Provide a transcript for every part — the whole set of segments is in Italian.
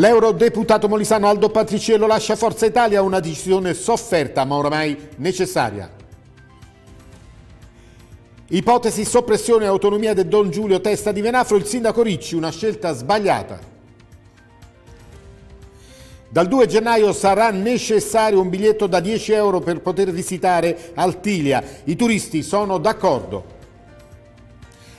L'eurodeputato molisano Aldo Patriciello lascia Forza Italia, una decisione sofferta ma oramai necessaria. Ipotesi soppressione e autonomia del Don Giulio Testa di Venafro, il sindaco Ricci, una scelta sbagliata. Dal 2 gennaio sarà necessario un biglietto da 10 euro per poter visitare Altilia. I turisti sono d'accordo.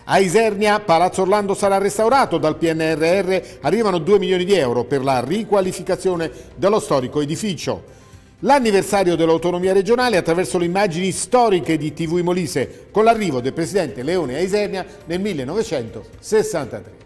A Isernia Palazzo Orlando sarà restaurato dal PNRR, arrivano 2 milioni di euro per la riqualificazione dello storico edificio. L'anniversario dell'autonomia regionale attraverso le immagini storiche di TV Molise con l'arrivo del presidente Leone a Isernia nel 1963.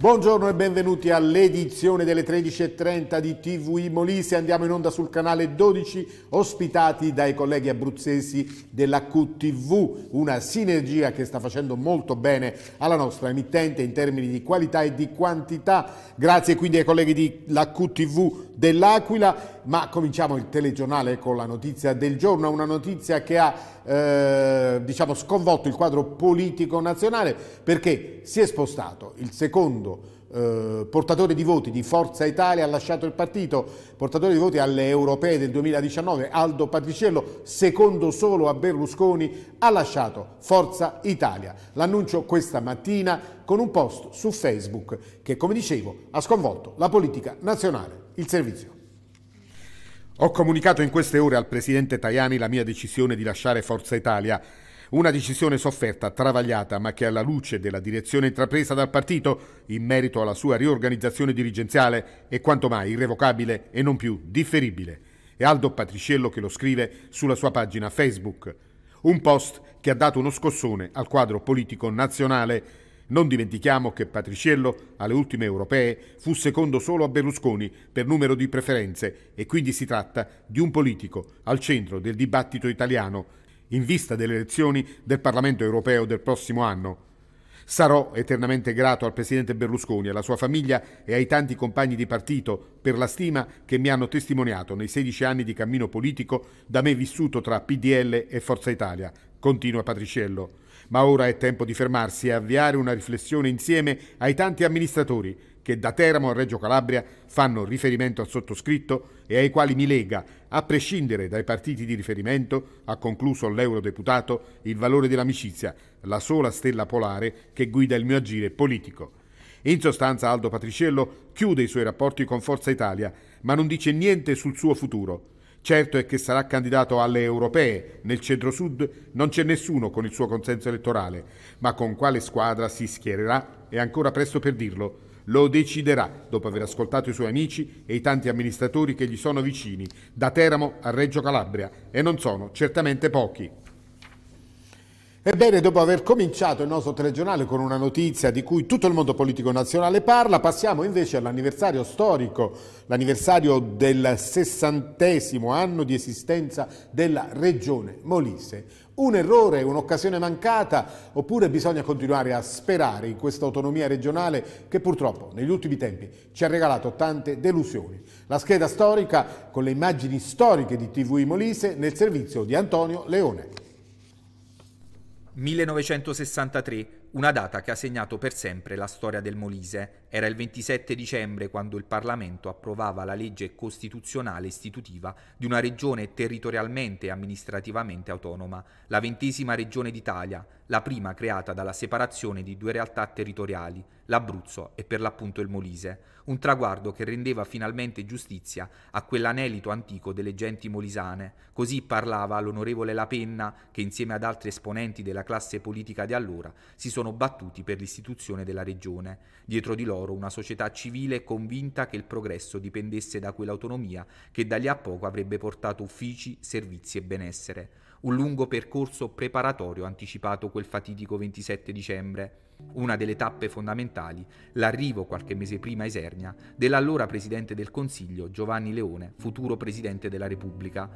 Buongiorno e benvenuti all'edizione delle 13.30 di TV Molise. Andiamo in onda sul canale 12, ospitati dai colleghi abruzzesi della QTV, una sinergia che sta facendo molto bene alla nostra emittente in termini di qualità e di quantità. Grazie quindi ai colleghi della QTV dell'Aquila ma cominciamo il telegiornale con la notizia del giorno, una notizia che ha eh, diciamo sconvolto il quadro politico nazionale perché si è spostato il secondo eh, portatore di voti di Forza Italia ha lasciato il partito, portatore di voti alle europee del 2019 Aldo Patriciello, secondo solo a Berlusconi, ha lasciato Forza Italia. L'annuncio questa mattina con un post su Facebook che, come dicevo, ha sconvolto la politica nazionale. Il servizio. Ho comunicato in queste ore al presidente Tajani la mia decisione di lasciare Forza Italia. Una decisione sofferta, travagliata, ma che alla luce della direzione intrapresa dal partito in merito alla sua riorganizzazione dirigenziale è quanto mai irrevocabile e non più differibile. È Aldo Patriciello che lo scrive sulla sua pagina Facebook. Un post che ha dato uno scossone al quadro politico nazionale non dimentichiamo che Patriciello alle ultime europee fu secondo solo a Berlusconi per numero di preferenze e quindi si tratta di un politico al centro del dibattito italiano in vista delle elezioni del Parlamento europeo del prossimo anno. Sarò eternamente grato al presidente Berlusconi, alla sua famiglia e ai tanti compagni di partito per la stima che mi hanno testimoniato nei 16 anni di cammino politico da me vissuto tra PDL e Forza Italia. Continua Patriciello. Ma ora è tempo di fermarsi e avviare una riflessione insieme ai tanti amministratori che da Teramo a Reggio Calabria fanno riferimento al sottoscritto e ai quali mi lega, a prescindere dai partiti di riferimento, ha concluso l'eurodeputato, il valore dell'amicizia, la sola stella polare che guida il mio agire politico. In sostanza Aldo Patriciello chiude i suoi rapporti con Forza Italia, ma non dice niente sul suo futuro. Certo è che sarà candidato alle europee. Nel centro-sud non c'è nessuno con il suo consenso elettorale, ma con quale squadra si schiererà è ancora presto per dirlo. Lo deciderà dopo aver ascoltato i suoi amici e i tanti amministratori che gli sono vicini, da Teramo a Reggio Calabria, e non sono certamente pochi. Ebbene, dopo aver cominciato il nostro telegiornale con una notizia di cui tutto il mondo politico nazionale parla, passiamo invece all'anniversario storico, l'anniversario del sessantesimo anno di esistenza della Regione Molise. Un errore, un'occasione mancata, oppure bisogna continuare a sperare in questa autonomia regionale che purtroppo negli ultimi tempi ci ha regalato tante delusioni. La scheda storica con le immagini storiche di TV Molise nel servizio di Antonio Leone. 1963, una data che ha segnato per sempre la storia del Molise. Era il 27 dicembre quando il Parlamento approvava la legge costituzionale istitutiva di una regione territorialmente e amministrativamente autonoma, la ventesima regione d'Italia, la prima creata dalla separazione di due realtà territoriali, l'Abruzzo e per l'appunto il Molise, un traguardo che rendeva finalmente giustizia a quell'anelito antico delle genti molisane. Così parlava l'onorevole La Penna che insieme ad altri esponenti della classe politica di allora si sono battuti per l'istituzione della regione. Dietro di loro una società civile convinta che il progresso dipendesse da quell'autonomia che da lì a poco avrebbe portato uffici, servizi e benessere un lungo percorso preparatorio anticipato quel fatidico 27 dicembre. Una delle tappe fondamentali, l'arrivo qualche mese prima a Isernia dell'allora presidente del Consiglio Giovanni Leone, futuro presidente della Repubblica.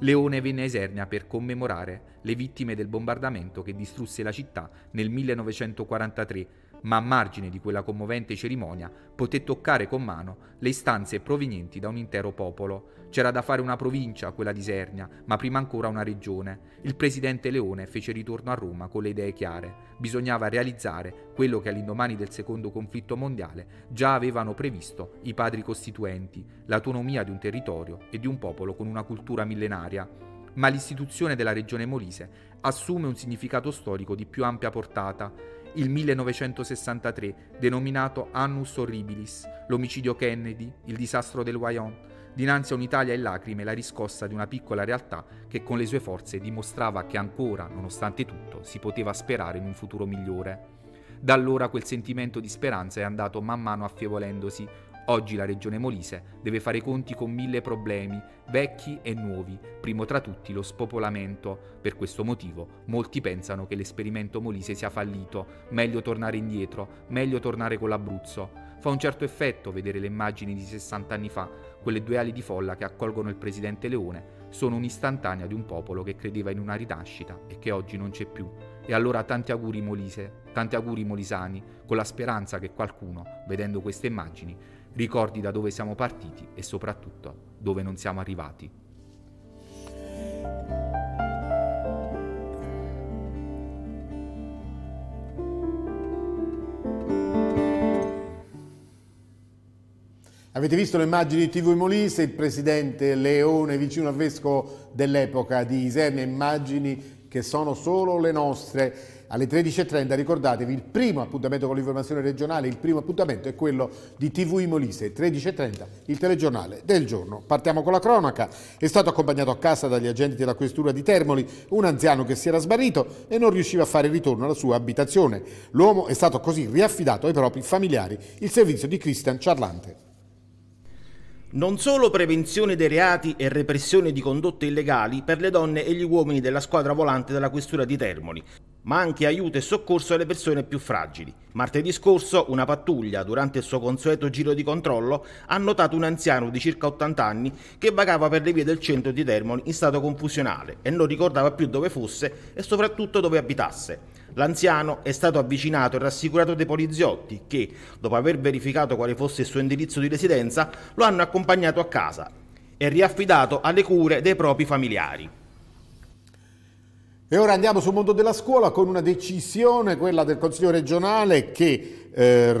Leone venne a Isernia per commemorare le vittime del bombardamento che distrusse la città nel 1943 ma a margine di quella commovente cerimonia poté toccare con mano le istanze provenienti da un intero popolo. C'era da fare una provincia, quella di Sernia, ma prima ancora una regione. Il presidente Leone fece ritorno a Roma con le idee chiare. Bisognava realizzare quello che all'indomani del secondo conflitto mondiale già avevano previsto i padri costituenti, l'autonomia di un territorio e di un popolo con una cultura millenaria ma l'istituzione della regione Molise assume un significato storico di più ampia portata il 1963, denominato Annus Horribilis, l'omicidio Kennedy, il disastro del Wyoming, dinanzi a un'Italia in lacrime la riscossa di una piccola realtà che con le sue forze dimostrava che ancora, nonostante tutto, si poteva sperare in un futuro migliore. Da allora quel sentimento di speranza è andato man mano affievolendosi, Oggi la regione Molise deve fare conti con mille problemi, vecchi e nuovi, primo tra tutti lo spopolamento. Per questo motivo molti pensano che l'esperimento Molise sia fallito, meglio tornare indietro, meglio tornare con l'Abruzzo. Fa un certo effetto vedere le immagini di 60 anni fa, quelle due ali di folla che accolgono il presidente Leone, sono un'istantanea di un popolo che credeva in una rinascita e che oggi non c'è più. E allora tanti auguri Molise, tanti auguri Molisani, con la speranza che qualcuno, vedendo queste immagini, ricordi da dove siamo partiti e soprattutto dove non siamo arrivati. Avete visto le immagini di TV Molise, il presidente Leone vicino al vescovo dell'epoca di Isernia, immagini che sono solo le nostre alle 13.30. Ricordatevi, il primo appuntamento con l'informazione regionale, il primo appuntamento è quello di TV Molise, 13.30, il telegiornale del giorno. Partiamo con la cronaca. È stato accompagnato a casa dagli agenti della questura di Termoli un anziano che si era sbarrito e non riusciva a fare ritorno alla sua abitazione. L'uomo è stato così riaffidato ai propri familiari il servizio di Christian Charlante. Non solo prevenzione dei reati e repressione di condotte illegali per le donne e gli uomini della squadra volante della Questura di Termoli, ma anche aiuto e soccorso alle persone più fragili. Martedì scorso una pattuglia, durante il suo consueto giro di controllo, ha notato un anziano di circa 80 anni che vagava per le vie del centro di Termoli in stato confusionale e non ricordava più dove fosse e soprattutto dove abitasse. L'anziano è stato avvicinato e rassicurato dai poliziotti che, dopo aver verificato quale fosse il suo indirizzo di residenza, lo hanno accompagnato a casa e riaffidato alle cure dei propri familiari. E ora andiamo sul mondo della scuola con una decisione, quella del Consiglio regionale, che eh,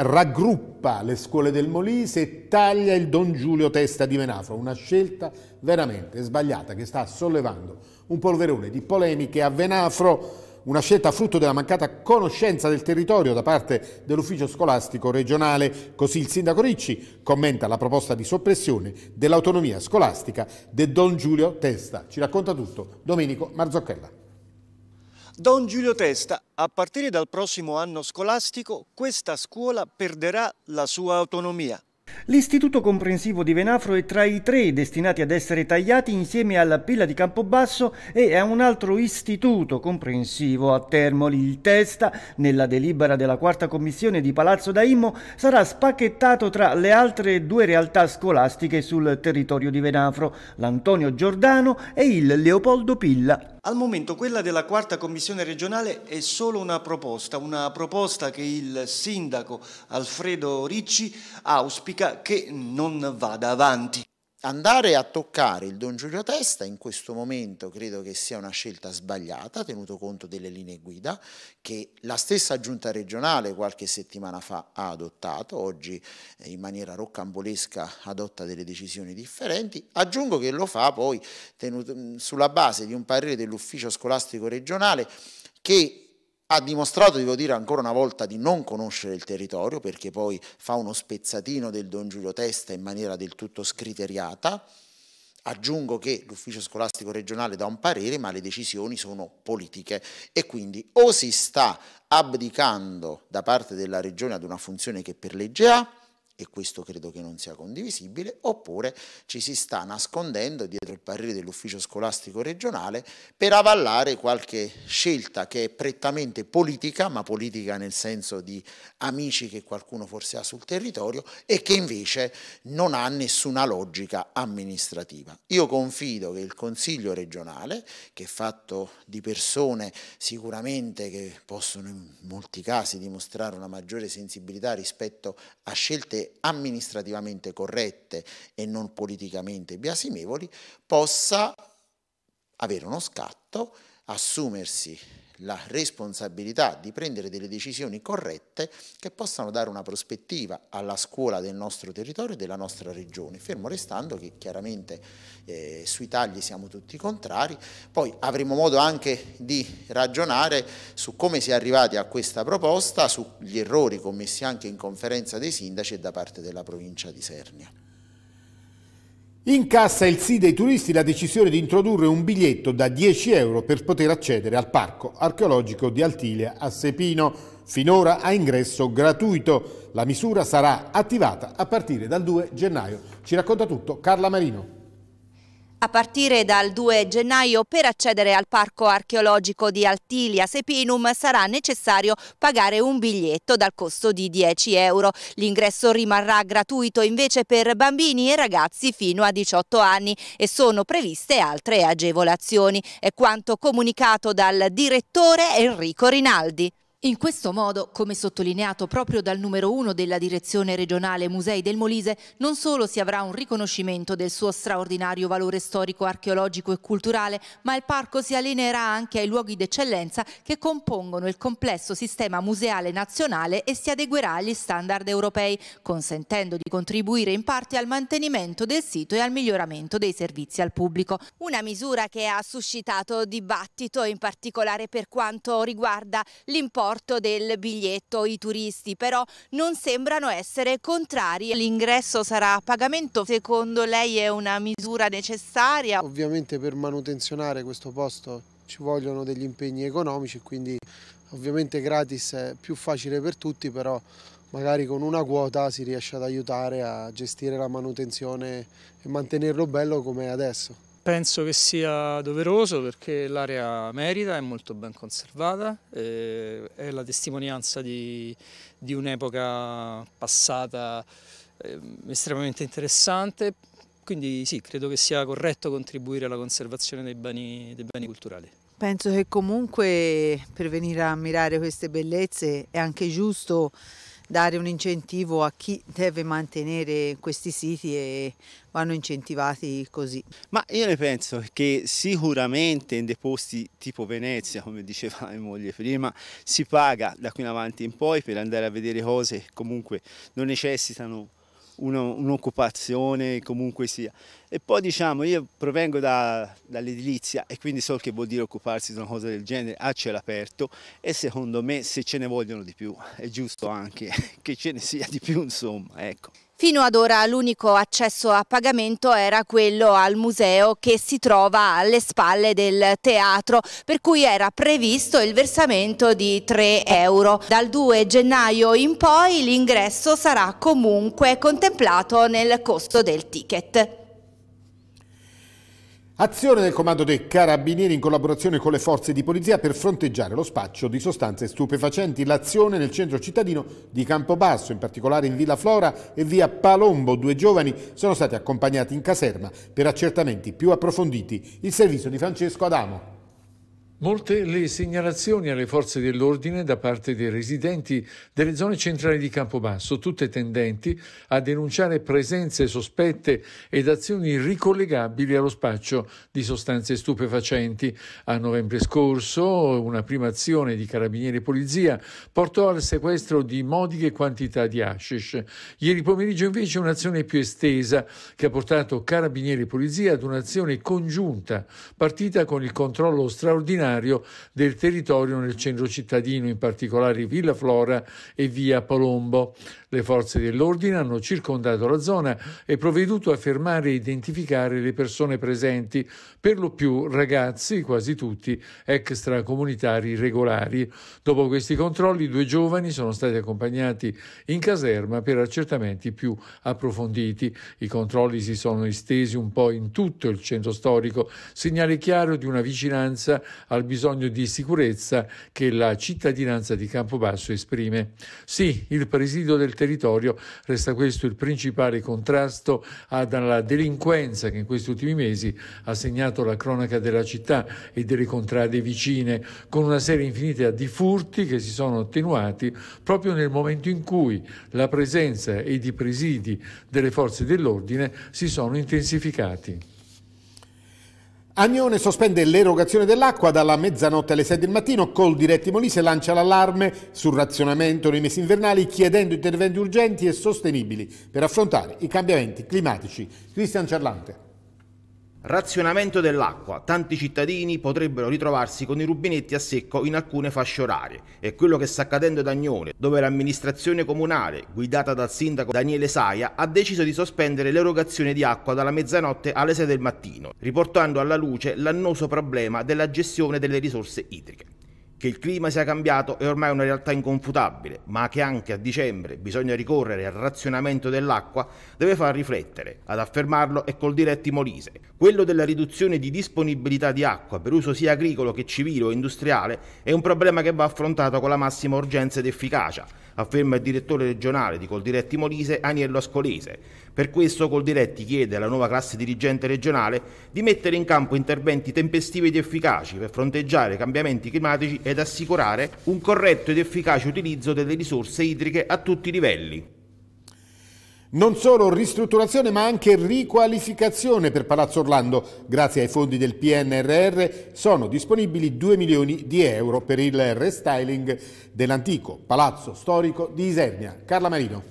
raggruppa le scuole del Molise e taglia il Don Giulio Testa di Venafro. Una scelta veramente sbagliata che sta sollevando un polverone di polemiche a Venafro una scelta frutto della mancata conoscenza del territorio da parte dell'ufficio scolastico regionale. Così il sindaco Ricci commenta la proposta di soppressione dell'autonomia scolastica del Don Giulio Testa. Ci racconta tutto Domenico Marzocchella. Don Giulio Testa, a partire dal prossimo anno scolastico, questa scuola perderà la sua autonomia. L'istituto comprensivo di Venafro è tra i tre destinati ad essere tagliati insieme alla Pilla di Campobasso e a un altro istituto comprensivo a Termoli. Il testa, nella delibera della quarta commissione di Palazzo Daimmo, sarà spacchettato tra le altre due realtà scolastiche sul territorio di Venafro, l'Antonio Giordano e il Leopoldo Pilla. Al momento quella della quarta commissione regionale è solo una proposta, una proposta che il sindaco Alfredo Ricci auspica che non vada avanti. Andare a toccare il Don Giulio Testa in questo momento credo che sia una scelta sbagliata, tenuto conto delle linee guida che la stessa giunta regionale qualche settimana fa ha adottato, oggi eh, in maniera roccambolesca adotta delle decisioni differenti. Aggiungo che lo fa poi tenuto, mm, sulla base di un parere dell'ufficio scolastico regionale che ha dimostrato, devo dire ancora una volta, di non conoscere il territorio perché poi fa uno spezzatino del Don Giulio Testa in maniera del tutto scriteriata. Aggiungo che l'ufficio scolastico regionale dà un parere, ma le decisioni sono politiche e quindi o si sta abdicando da parte della regione ad una funzione che per legge ha, e questo credo che non sia condivisibile, oppure ci si sta nascondendo dietro il parere dell'ufficio scolastico regionale per avallare qualche scelta che è prettamente politica, ma politica nel senso di amici che qualcuno forse ha sul territorio e che invece non ha nessuna logica amministrativa. Io confido che il Consiglio regionale, che è fatto di persone sicuramente che possono in molti casi dimostrare una maggiore sensibilità rispetto a scelte amministrativamente corrette e non politicamente biasimevoli, possa avere uno scatto, assumersi la responsabilità di prendere delle decisioni corrette che possano dare una prospettiva alla scuola del nostro territorio e della nostra regione, fermo restando che chiaramente eh, sui tagli siamo tutti contrari, poi avremo modo anche di ragionare su come si è arrivati a questa proposta, sugli errori commessi anche in conferenza dei sindaci e da parte della provincia di Sernia. Incassa il sì dei turisti la decisione di introdurre un biglietto da 10 euro per poter accedere al parco archeologico di Altilia a Sepino, finora a ingresso gratuito. La misura sarà attivata a partire dal 2 gennaio. Ci racconta tutto Carla Marino. A partire dal 2 gennaio per accedere al parco archeologico di Altilia Sepinum sarà necessario pagare un biglietto dal costo di 10 euro. L'ingresso rimarrà gratuito invece per bambini e ragazzi fino a 18 anni e sono previste altre agevolazioni. È quanto comunicato dal direttore Enrico Rinaldi. In questo modo, come sottolineato proprio dal numero uno della direzione regionale Musei del Molise, non solo si avrà un riconoscimento del suo straordinario valore storico, archeologico e culturale, ma il parco si allineerà anche ai luoghi d'eccellenza che compongono il complesso sistema museale nazionale e si adeguerà agli standard europei, consentendo di contribuire in parte al mantenimento del sito e al miglioramento dei servizi al pubblico. Una misura che ha suscitato dibattito, in particolare per quanto riguarda l'importo importo del biglietto i turisti, però non sembrano essere contrari. L'ingresso sarà a pagamento, secondo lei è una misura necessaria? Ovviamente per manutenzionare questo posto ci vogliono degli impegni economici, quindi ovviamente gratis è più facile per tutti, però magari con una quota si riesce ad aiutare a gestire la manutenzione e mantenerlo bello come è adesso. Penso che sia doveroso perché l'area merita, è molto ben conservata, è la testimonianza di, di un'epoca passata ehm, estremamente interessante, quindi sì, credo che sia corretto contribuire alla conservazione dei beni, dei beni culturali. Penso che comunque per venire a ammirare queste bellezze è anche giusto dare un incentivo a chi deve mantenere questi siti e vanno incentivati così. Ma io ne penso che sicuramente in dei posti tipo Venezia, come diceva mia moglie prima, si paga da qui in avanti in poi per andare a vedere cose che comunque non necessitano un'occupazione comunque sia. E poi diciamo, io provengo da, dall'edilizia e quindi so che vuol dire occuparsi di una cosa del genere a cielo aperto e secondo me se ce ne vogliono di più è giusto anche che ce ne sia di più insomma, ecco. Fino ad ora l'unico accesso a pagamento era quello al museo che si trova alle spalle del teatro, per cui era previsto il versamento di 3 euro. Dal 2 gennaio in poi l'ingresso sarà comunque contemplato nel costo del ticket. Azione del comando dei carabinieri in collaborazione con le forze di polizia per fronteggiare lo spaccio di sostanze stupefacenti. L'azione nel centro cittadino di Campobasso, in particolare in Villa Flora e via Palombo. Due giovani sono stati accompagnati in caserma per accertamenti più approfonditi. Il servizio di Francesco Adamo. Molte le segnalazioni alle forze dell'ordine da parte dei residenti delle zone centrali di Campobasso, tutte tendenti a denunciare presenze sospette ed azioni ricollegabili allo spaccio di sostanze stupefacenti. A novembre scorso una prima azione di carabinieri e polizia portò al sequestro di modiche quantità di hashish. Ieri pomeriggio invece un'azione più estesa che ha portato carabinieri e polizia ad un'azione congiunta partita con il controllo straordinario originario del territorio nel centro cittadino, in particolare Villa Flora e via Palombo. Le forze dell'ordine hanno circondato la zona e provveduto a fermare e identificare le persone presenti, per lo più ragazzi, quasi tutti extracomunitari regolari. Dopo questi controlli due giovani sono stati accompagnati in caserma per accertamenti più approfonditi. I controlli si sono estesi un po' in tutto il centro storico, segnale chiaro di una vicinanza al bisogno di sicurezza che la cittadinanza di Campobasso esprime. Sì, il presidio del territorio, resta questo il principale contrasto alla delinquenza che in questi ultimi mesi ha segnato la cronaca della città e delle contrade vicine, con una serie infinita di furti che si sono attenuati proprio nel momento in cui la presenza ed i presidi delle forze dell'ordine si sono intensificati. Agnone sospende l'erogazione dell'acqua dalla mezzanotte alle 6 del mattino, col diretti Molise lancia l'allarme sul razionamento nei mesi invernali chiedendo interventi urgenti e sostenibili per affrontare i cambiamenti climatici. Cristian Cerlante. Razionamento dell'acqua. Tanti cittadini potrebbero ritrovarsi con i rubinetti a secco in alcune fasce orarie. È quello che sta accadendo ad Agnone, dove l'amministrazione comunale, guidata dal sindaco Daniele Saia, ha deciso di sospendere l'erogazione di acqua dalla mezzanotte alle 6 del mattino, riportando alla luce l'annoso problema della gestione delle risorse idriche. Che il clima sia cambiato è ormai una realtà inconfutabile, ma che anche a dicembre bisogna ricorrere al razionamento dell'acqua deve far riflettere. Ad affermarlo è col diretti Molise. Quello della riduzione di disponibilità di acqua per uso sia agricolo che civile o industriale è un problema che va affrontato con la massima urgenza ed efficacia afferma il direttore regionale di Coldiretti Molise Aniello Ascolese. Per questo Coldiretti chiede alla nuova classe dirigente regionale di mettere in campo interventi tempestivi ed efficaci per fronteggiare i cambiamenti climatici ed assicurare un corretto ed efficace utilizzo delle risorse idriche a tutti i livelli. Non solo ristrutturazione ma anche riqualificazione per Palazzo Orlando. Grazie ai fondi del PNRR sono disponibili 2 milioni di euro per il restyling dell'antico palazzo storico di Isernia. Carla Marino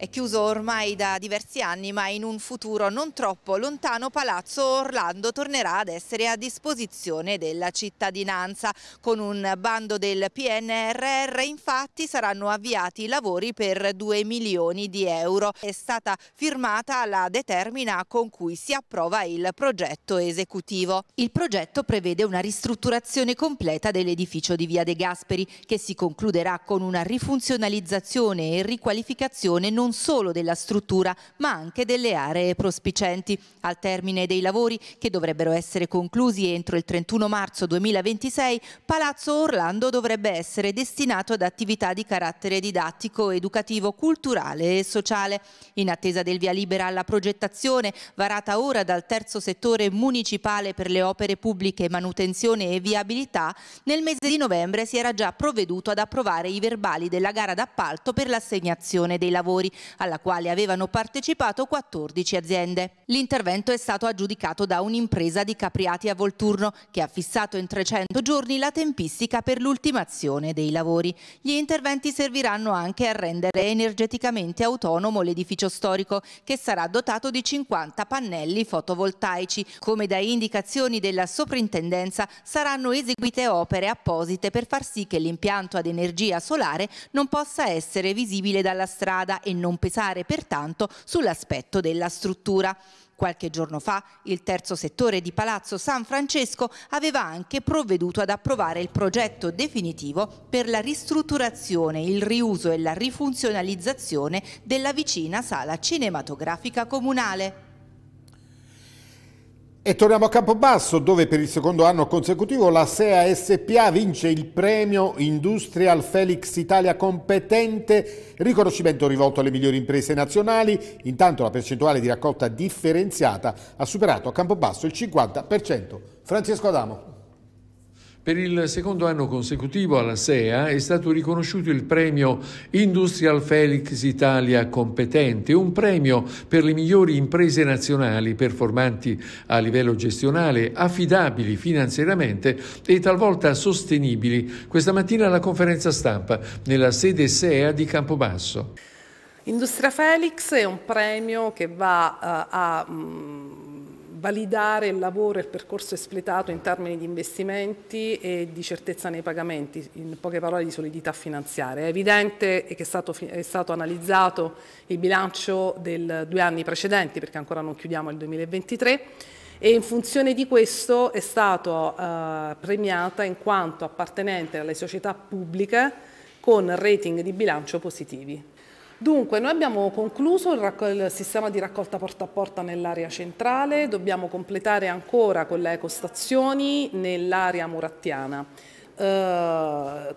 è chiuso ormai da diversi anni, ma in un futuro non troppo lontano Palazzo Orlando tornerà ad essere a disposizione della cittadinanza. Con un bando del PNRR infatti saranno avviati i lavori per 2 milioni di euro. È stata firmata la determina con cui si approva il progetto esecutivo. Il progetto prevede una ristrutturazione completa dell'edificio di Via De Gasperi che si concluderà con una rifunzionalizzazione e riqualificazione non non solo della struttura ma anche delle aree prospicenti. Al termine dei lavori, che dovrebbero essere conclusi entro il 31 marzo 2026, Palazzo Orlando dovrebbe essere destinato ad attività di carattere didattico, educativo, culturale e sociale. In attesa del via libera alla progettazione, varata ora dal terzo settore municipale per le opere pubbliche, manutenzione e viabilità, nel mese di novembre si era già provveduto ad approvare i verbali della gara d'appalto per l'assegnazione dei lavori, alla quale avevano partecipato 14 aziende. L'intervento è stato aggiudicato da un'impresa di Capriati a Volturno che ha fissato in 300 giorni la tempistica per l'ultimazione dei lavori. Gli interventi serviranno anche a rendere energeticamente autonomo l'edificio storico che sarà dotato di 50 pannelli fotovoltaici. Come da indicazioni della soprintendenza saranno eseguite opere apposite per far sì che l'impianto ad energia solare non possa essere visibile dalla strada e non non pesare pertanto sull'aspetto della struttura. Qualche giorno fa il terzo settore di Palazzo San Francesco aveva anche provveduto ad approvare il progetto definitivo per la ristrutturazione, il riuso e la rifunzionalizzazione della vicina sala cinematografica comunale. E torniamo a Campobasso dove per il secondo anno consecutivo la SEA SPA vince il premio Industrial Felix Italia Competente, riconoscimento rivolto alle migliori imprese nazionali. Intanto la percentuale di raccolta differenziata ha superato a Campobasso il 50%. Francesco Adamo. Per il secondo anno consecutivo alla SEA è stato riconosciuto il premio Industrial Felix Italia Competente, un premio per le migliori imprese nazionali performanti a livello gestionale, affidabili finanziariamente e talvolta sostenibili. Questa mattina alla conferenza stampa nella sede SEA di Campobasso. Industria Felix è un premio che va uh, a mh, mm, validare il lavoro e il percorso espletato in termini di investimenti e di certezza nei pagamenti, in poche parole di solidità finanziaria. È evidente che è stato, è stato analizzato il bilancio dei due anni precedenti, perché ancora non chiudiamo il 2023, e in funzione di questo è stato eh, premiata in quanto appartenente alle società pubbliche con rating di bilancio positivi. Dunque, noi abbiamo concluso il, il sistema di raccolta porta a porta nell'area centrale, dobbiamo completare ancora con le ecostazioni nell'area murattiana. Eh,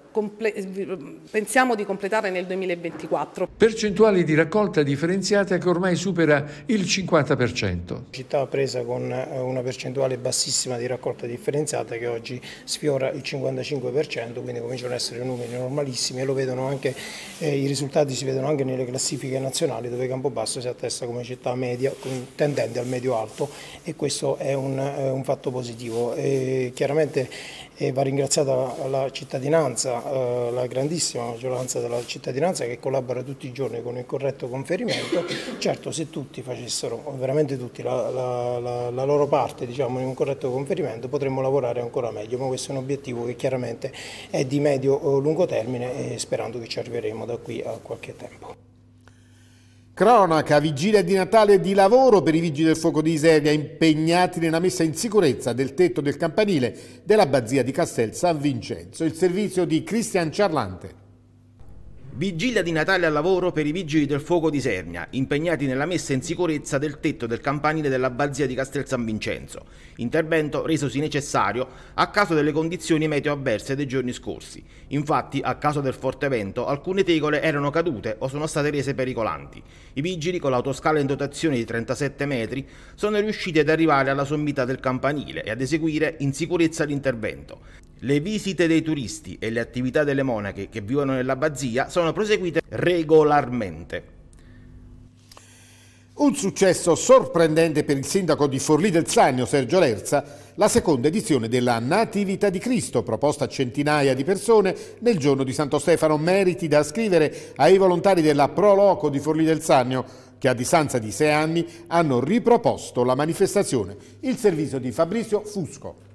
pensiamo di completare nel 2024. Percentuali di raccolta differenziata che ormai supera il 50%. La città presa con eh, una percentuale bassissima di raccolta differenziata che oggi sfiora il 55%, quindi cominciano ad essere numeri normalissimi e lo vedono anche, eh, i risultati si vedono anche nelle classifiche nazionali dove Campobasso si attesta come città media, tendente al medio alto e questo è un, eh, un fatto positivo. E chiaramente e va ringraziata la, cittadinanza, eh, la grandissima maggioranza della cittadinanza che collabora tutti i giorni con il corretto conferimento. Certo se tutti facessero, veramente tutti, la, la, la loro parte diciamo, in un corretto conferimento potremmo lavorare ancora meglio, ma questo è un obiettivo che chiaramente è di medio-lungo termine e sperando che ci arriveremo da qui a qualche tempo. Cronaca, vigilia di Natale di lavoro per i vigili del fuoco di Iseria impegnati nella messa in sicurezza del tetto del campanile dell'abbazia di Castel San Vincenzo. Il servizio di Cristian Ciarlante. Vigilia di Natale al lavoro per i vigili del fuoco di Sernia, impegnati nella messa in sicurezza del tetto del campanile dell'abbazia di Castel San Vincenzo, intervento resosi necessario a causa delle condizioni meteo avverse dei giorni scorsi. Infatti, a causa del forte vento, alcune tegole erano cadute o sono state rese pericolanti. I vigili, con l'autoscala in dotazione di 37 metri, sono riusciti ad arrivare alla sommità del campanile e ad eseguire in sicurezza l'intervento. Le visite dei turisti e le attività delle monache che vivono nell'abbazia sono proseguite regolarmente. Un successo sorprendente per il sindaco di Forlì del Sannio, Sergio Lerza, la seconda edizione della Natività di Cristo, proposta a centinaia di persone nel giorno di Santo Stefano, meriti da scrivere ai volontari della Pro Loco di Forlì del Sannio, che a distanza di sei anni hanno riproposto la manifestazione. Il servizio di Fabrizio Fusco.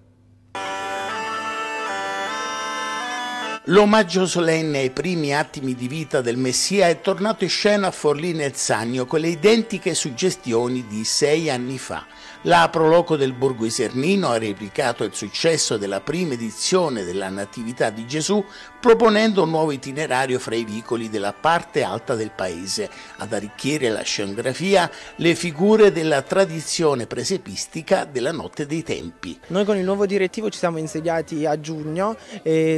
L'omaggio solenne ai primi attimi di vita del Messia è tornato in scena a Forlì nel Sannio con le identiche suggestioni di sei anni fa, la Proloco del Borgo Isernino ha replicato il successo della prima edizione della Natività di Gesù proponendo un nuovo itinerario fra i vicoli della parte alta del paese, ad arricchire la scenografia le figure della tradizione presepistica della Notte dei Tempi. Noi con il nuovo direttivo ci siamo insediati a giugno,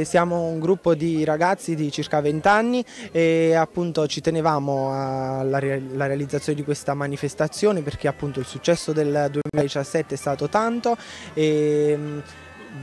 siamo un gruppo di ragazzi di circa 20 anni e appunto ci tenevamo alla realizzazione di questa manifestazione perché appunto il successo del 2020 2017 è stato tanto e ehm,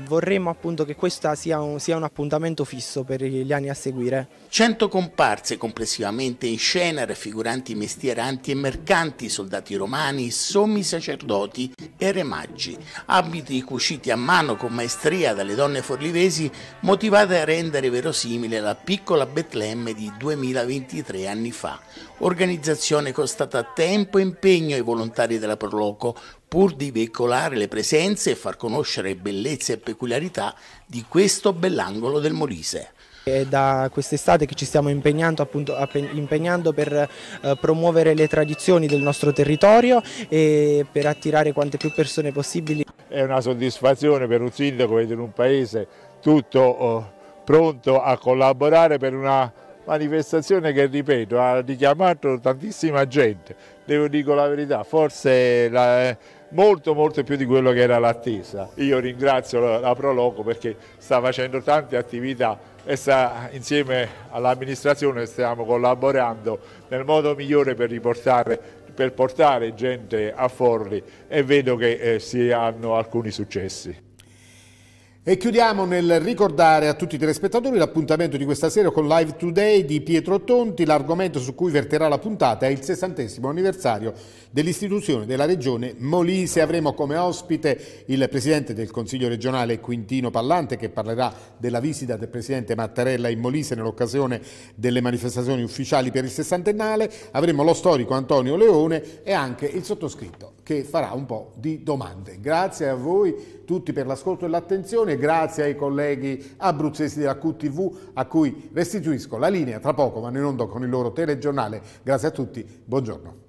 vorremmo appunto che questo sia un, sia un appuntamento fisso per gli anni a seguire. 100 comparse complessivamente in scena, raffiguranti mestieranti e mercanti, soldati romani, sommi sacerdoti e remaggi. abiti cuciti a mano con maestria dalle donne forlivesi, motivate a rendere verosimile la piccola Betlemme di 2023 anni fa. Organizzazione costata tempo e impegno ai volontari della Proloco, pur di veicolare le presenze e far conoscere bellezze e peculiarità di questo bell'angolo del Molise. È da quest'estate che ci stiamo impegnando, appunto, impegnando per eh, promuovere le tradizioni del nostro territorio e per attirare quante più persone possibili. È una soddisfazione per un sindaco vedere un paese tutto oh, pronto a collaborare per una manifestazione che, ripeto, ha richiamato tantissima gente devo dire la verità, forse la, molto molto più di quello che era l'attesa. Io ringrazio la, la Proloco perché sta facendo tante attività e sta, insieme all'amministrazione stiamo collaborando nel modo migliore per riportare per portare gente a Forli e vedo che eh, si hanno alcuni successi. E chiudiamo nel ricordare a tutti i telespettatori l'appuntamento di questa sera con Live Today di Pietro Tonti. L'argomento su cui verterà la puntata è il sessantesimo anniversario dell'istituzione della regione Molise. Avremo come ospite il presidente del Consiglio regionale Quintino Pallante che parlerà della visita del presidente Mattarella in Molise nell'occasione delle manifestazioni ufficiali per il sessantennale. Avremo lo storico Antonio Leone e anche il sottoscritto che farà un po' di domande. Grazie a voi tutti per l'ascolto e l'attenzione, grazie ai colleghi abruzzesi della QTV a cui restituisco la linea tra poco, vanno in onda con il loro telegiornale. Grazie a tutti, buongiorno.